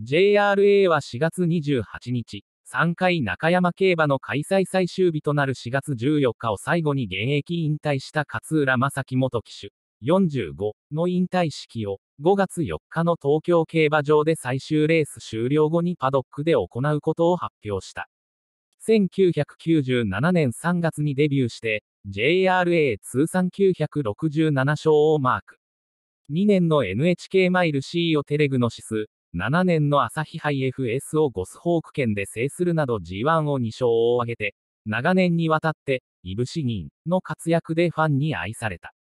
JRA は4月28日、3回中山競馬の開催最終日となる4月14日を最後に現役引退した勝浦正樹元騎手45の引退式を5月4日の東京競馬場で最終レース終了後にパドックで行うことを発表した。1997年3月にデビューして、JRA 通算967勝をマーク。2年の NHK マイル C をテレグノシス、7年の朝日杯 FS をゴスホーク圏で制するなど G1 を2勝を挙げて、長年にわたって、いぶし銀の活躍でファンに愛された。